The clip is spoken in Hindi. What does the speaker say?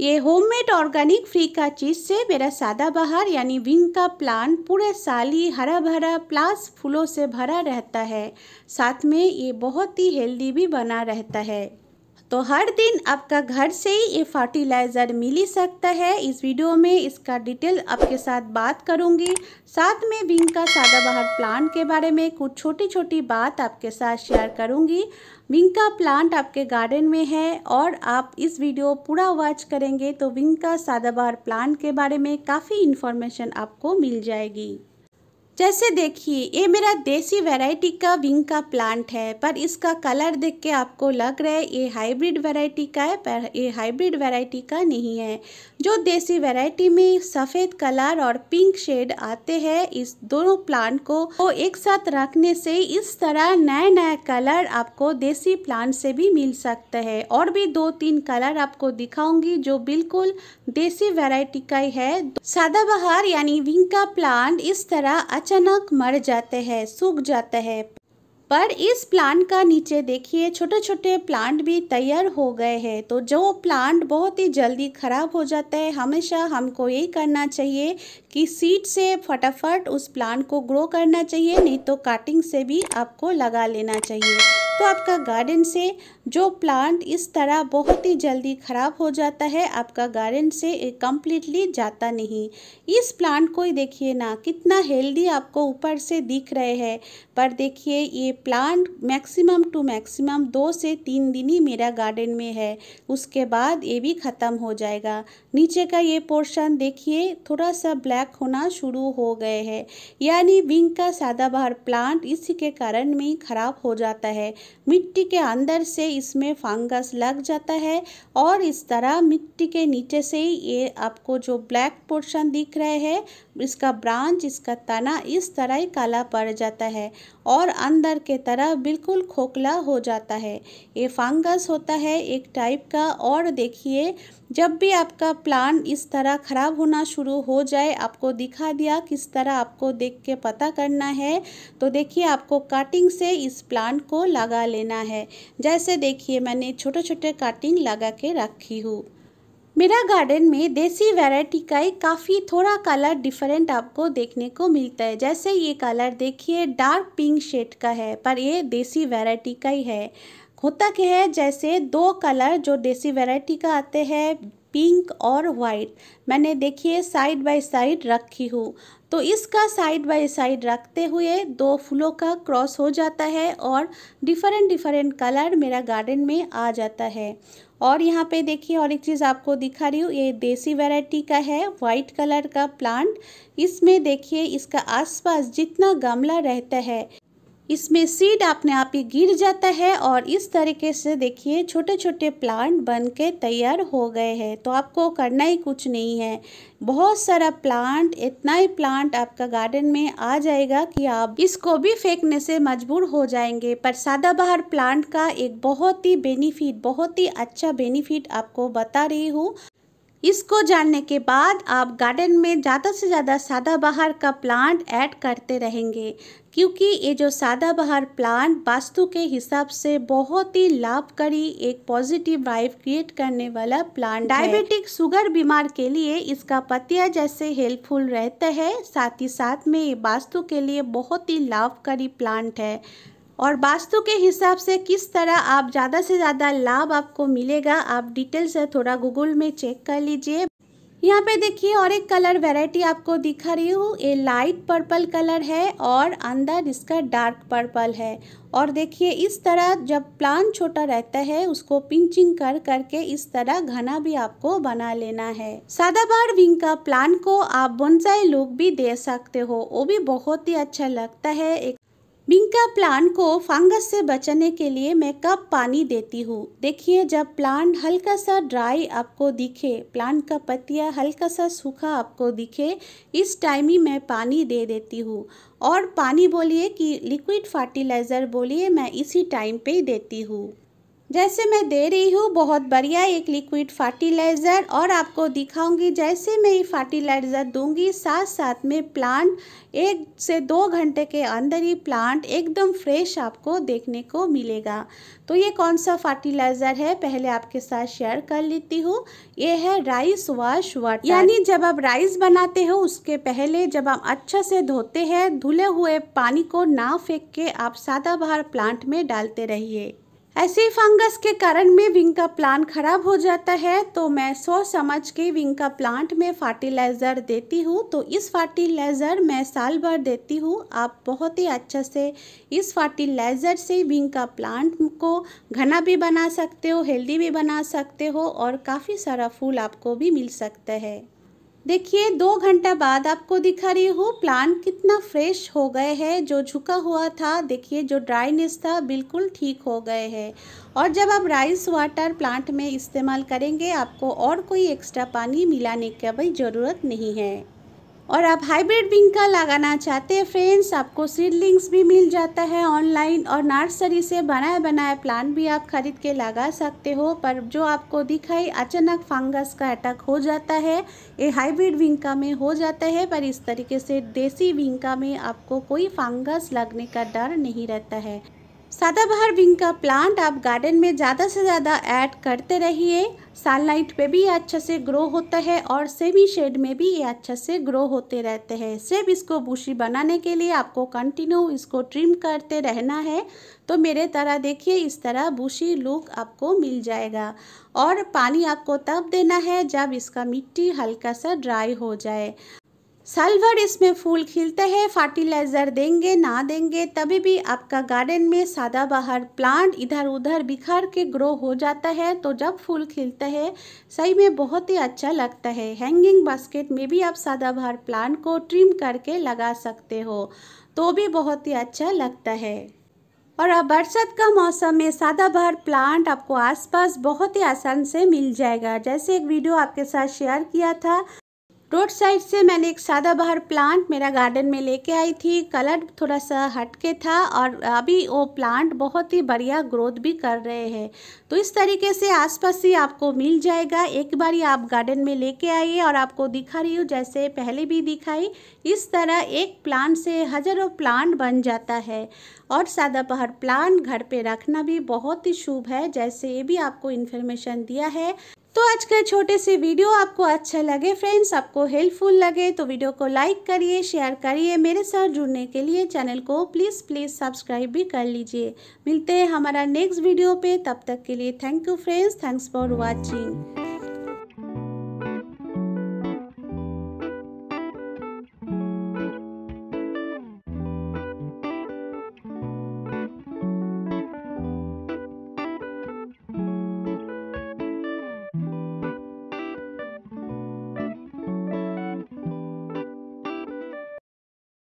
ये होममेड ऑर्गेनिक फ्री का चीज़ से मेरा बहार यानी विंग का प्लांट पूरे साल ही हरा भरा प्लास फूलों से भरा रहता है साथ में ये बहुत ही हेल्दी भी बना रहता है तो हर दिन आपका घर से ही ये फर्टिलाइज़र मिल ही सकता है इस वीडियो में इसका डिटेल आपके साथ बात करूंगी साथ में विंग का बहार प्लांट के बारे में कुछ छोटी छोटी बात आपके साथ शेयर करूंगी विंग का प्लांट आपके गार्डन में है और आप इस वीडियो पूरा वॉच करेंगे तो विंग का बहार प्लांट के बारे में काफ़ी इन्फॉर्मेशन आपको मिल जाएगी जैसे देखिए ये मेरा देसी वैरायटी का विंग का प्लांट है पर इसका कलर देख के आपको लग रहा है ये हाइब्रिड वैरायटी का है पर ये हाइब्रिड वैरायटी का नहीं है जो देसी वैरायटी में सफ़ेद कलर और पिंक शेड आते हैं इस दोनों प्लांट को वो एक साथ रखने से इस तरह नया नया कलर आपको देसी प्लांट से भी मिल सकता है और भी दो तीन कलर आपको दिखाऊंगी जो बिल्कुल देसी वेराइटी का ही है सादा बहार यानी विंग का प्लांट इस तरह अचानक मर जाते हैं सूख जाते हैं पर इस प्लांट का नीचे देखिए छोटे छोटे प्लांट भी तैयार हो गए हैं तो जो प्लांट बहुत ही जल्दी ख़राब हो जाता है हमेशा हमको यही करना चाहिए कि सीड से फटाफट उस प्लांट को ग्रो करना चाहिए नहीं तो काटिंग से भी आपको लगा लेना चाहिए तो आपका गार्डन से जो प्लांट इस तरह बहुत ही जल्दी ख़राब हो जाता है आपका गार्डन से कम्प्लीटली जाता नहीं इस प्लांट को ही देखिए ना कितना हेल्दी आपको ऊपर से दिख रहे हैं पर देखिए ये प्लांट मैक्सिमम टू मैक्सिमम दो से तीन दिन ही मेरा गार्डन में है उसके बाद ये भी ख़त्म हो जाएगा नीचे का ये पोर्शन देखिए थोड़ा सा ब्लैक होना शुरू हो गए है यानी विंग का सदाबहार प्लांट इसी के कारण में ही ख़राब हो जाता है मिट्टी के अंदर से इसमें फंगस लग जाता है और इस तरह मिट्टी के नीचे से ही ये आपको जो ब्लैक पोर्शन दिख रहे हैं इसका ब्रांच इसका तना इस तरह ही काला पड़ जाता है और अंदर के तरह बिल्कुल खोखला हो जाता है ये फंगस होता है एक टाइप का और देखिए जब भी आपका प्लान इस तरह ख़राब होना शुरू हो जाए आपको दिखा दिया किस तरह आपको देख के पता करना है तो देखिए आपको काटिंग से इस प्लान को लगा लेना है जैसे देखिए मैंने छोटे छोटे काटिंग लगा के रखी हूँ मेरा गार्डन में देसी वैरायटी का ही काफ़ी थोड़ा कलर डिफरेंट आपको देखने को मिलता है जैसे ये कलर देखिए डार्क पिंक शेड का है पर ये देसी वैरायटी का ही है होता क्या है जैसे दो कलर जो देसी वैरायटी का आते हैं पिंक और वाइट मैंने देखिए साइड बाय साइड रखी हूँ तो इसका साइड बाय साइड रखते हुए दो फूलों का क्रॉस हो जाता है और डिफरेंट डिफरेंट कलर मेरा गार्डन में आ जाता है और यहाँ पे देखिए और एक चीज़ आपको दिखा रही हूँ ये देसी वैरायटी का है वाइट कलर का प्लांट इसमें देखिए इसका आसपास जितना गमला रहता है इसमें सीड अपने आप ही गिर जाता है और इस तरीके से देखिए छोटे छोटे प्लांट बन के तैयार हो गए हैं तो आपको करना ही कुछ नहीं है बहुत सारा प्लांट इतना ही प्लांट आपका गार्डन में आ जाएगा कि आप इसको भी फेंकने से मजबूर हो जाएंगे पर सदाबहार प्लांट का एक बहुत ही बेनिफिट बहुत ही अच्छा बेनिफिट आपको बता रही हूँ इसको जानने के बाद आप गार्डन में ज़्यादा से ज़्यादा सदाबहार का प्लांट ऐड करते रहेंगे क्योंकि ये जो सदाबहार प्लांट वास्तु के हिसाब से बहुत ही लाभकारी एक पॉजिटिव वाइब क्रिएट करने वाला प्लांट डायबिटिक शुगर बीमार के लिए इसका पतिया जैसे हेल्पफुल रहता है साथ ही साथ में ये वास्तु के लिए बहुत ही लाभकारी प्लांट है और वास्तु के हिसाब से किस तरह आप ज़्यादा से ज़्यादा लाभ आपको मिलेगा आप डिटेल से थोड़ा गूगल में चेक कर लीजिए यहाँ पे देखिए और एक कलर वैरायटी आपको दिखा रही हूँ ये लाइट पर्पल कलर है और अंदर इसका डार्क पर्पल है और देखिए इस तरह जब प्लांट छोटा रहता है उसको पिंचिंग कर करके इस तरह घना भी आपको बना लेना है सादाबार विंग का प्लांट को आप बोनसाई लुक भी दे सकते हो वो भी बहुत ही अच्छा लगता है एक बिंका प्लांट को फंगस से बचने के लिए मैं कब पानी देती हूँ देखिए जब प्लांट हल्का सा ड्राई आपको दिखे प्लांट का पत्तिया हल्का सा सूखा आपको दिखे इस टाइम ही मैं पानी दे देती हूँ और पानी बोलिए कि लिक्विड फर्टिलाइज़र बोलिए मैं इसी टाइम पे ही देती हूँ जैसे मैं दे रही हूँ बहुत बढ़िया एक लिक्विड फर्टिलाइज़र और आपको दिखाऊंगी जैसे मैं ये फर्टिलाइज़र दूंगी साथ साथ में प्लांट एक से दो घंटे के अंदर ही प्लांट एकदम फ्रेश आपको देखने को मिलेगा तो ये कौन सा फर्टिलाइज़र है पहले आपके साथ शेयर कर लेती हूँ ये है राइस वाश वाटर यानी जब आप राइस बनाते हो उसके पहले जब आप अच्छा से धोते हैं धुले हुए पानी को ना फेंक के आप सादा बाहर प्लांट में डालते रहिए ऐसे फंगस के कारण में विंग का प्लांट खराब हो जाता है तो मैं सोच समझ के विंग का प्लांट में फर्टिलाइज़र देती हूँ तो इस फर्टिलाइज़र मैं साल भर देती हूँ आप बहुत ही अच्छे से इस फर्टिलाइज़र से विंग का प्लांट को घना भी बना सकते हो हेल्दी भी बना सकते हो और काफ़ी सारा फूल आपको भी मिल सकता है देखिए दो घंटा बाद आपको दिखा रही हूँ प्लांट कितना फ्रेश हो गए हैं जो झुका हुआ था देखिए जो ड्राइनेस था बिल्कुल ठीक हो गए हैं और जब आप राइस वाटर प्लांट में इस्तेमाल करेंगे आपको और कोई एक्स्ट्रा पानी मिलाने की भी ज़रूरत नहीं है और आप हाइब्रिड बिंका लगाना चाहते हैं फ्रेंड्स आपको सीडलिंग्स भी मिल जाता है ऑनलाइन और नर्सरी से बनाए बनाए प्लांट भी आप खरीद के लगा सकते हो पर जो आपको दिखाई अचानक फंगस का अटैक हो जाता है ये हाइब्रिड विंका में हो जाता है पर इस तरीके से देसी विंका में आपको कोई फंगस लगने का डर नहीं रहता है सदाबहार विंग का प्लांट आप गार्डन में ज़्यादा से ज़्यादा ऐड करते रहिए सनलाइट पे भी ये अच्छे से ग्रो होता है और सेमी शेड में भी ये अच्छे से ग्रो होते रहते हैं सिर्फ इसको बूशी बनाने के लिए आपको कंटिन्यू इसको ट्रिम करते रहना है तो मेरे तरह देखिए इस तरह बूशी लुक आपको मिल जाएगा और पानी आपको तब देना है जब इसका मिट्टी हल्का सा ड्राई हो जाए सालभर इसमें फूल खिलते हैं फर्टिलाइज़र देंगे ना देंगे तभी भी आपका गार्डन में सदाबहार प्लांट इधर उधर बिखर के ग्रो हो जाता है तो जब फूल खिलता है सही में बहुत ही अच्छा लगता है हैंगिंग बास्केट में भी आप सदाबहार प्लांट को ट्रिम करके लगा सकते हो तो भी बहुत ही अच्छा लगता है और अब बरसात का मौसम में सदाबहार प्लांट आपको आसपास बहुत ही आसान से मिल जाएगा जैसे एक वीडियो आपके साथ शेयर किया था रोड साइड से मैंने एक सादा बहार प्लांट मेरा गार्डन में लेके आई थी कलर थोड़ा सा हटके था और अभी वो प्लांट बहुत ही बढ़िया ग्रोथ भी कर रहे हैं तो इस तरीके से आसपास ही आपको मिल जाएगा एक बार ही आप गार्डन में लेके आइए और आपको दिखा रही हूँ जैसे पहले भी दिखाई इस तरह एक प्लांट से हजारों प्लांट बन जाता है और सादा बाहर प्लांट घर पर रखना भी बहुत ही शुभ है जैसे ये भी आपको इन्फॉर्मेशन दिया है तो आज का छोटे से वीडियो आपको अच्छा लगे फ्रेंड्स आपको हेल्पफुल लगे तो वीडियो को लाइक करिए शेयर करिए मेरे साथ जुड़ने के लिए चैनल को प्लीज़ प्लीज़ सब्सक्राइब भी कर लीजिए मिलते हैं हमारा नेक्स्ट वीडियो पे तब तक के लिए thank you friends thanks for watching